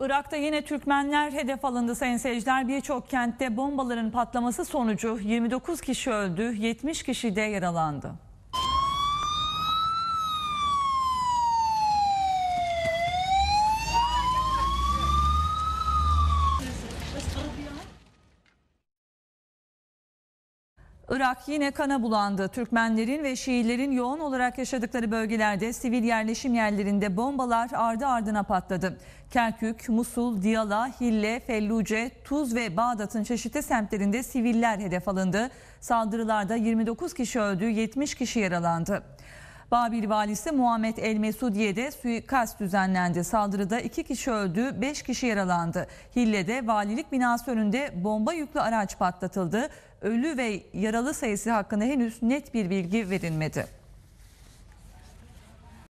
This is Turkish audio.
Irak'ta yine Türkmenler hedef alındı sayın seyirciler. Birçok kentte bombaların patlaması sonucu 29 kişi öldü, 70 kişi de yaralandı. Irak yine kana bulandı. Türkmenlerin ve Şiilerin yoğun olarak yaşadıkları bölgelerde sivil yerleşim yerlerinde bombalar ardı ardına patladı. Kerkük, Musul, Diyala, Hille, Felluce, Tuz ve Bağdat'ın çeşitli semtlerinde siviller hedef alındı. Saldırılarda 29 kişi öldü, 70 kişi yaralandı. Babil valisi Muhammed El Mesudi'ye de suikast düzenlendi. Saldırıda iki kişi öldü, beş kişi yaralandı. Hille'de valilik binası önünde bomba yüklü araç patlatıldı. Ölü ve yaralı sayısı hakkında henüz net bir bilgi verilmedi.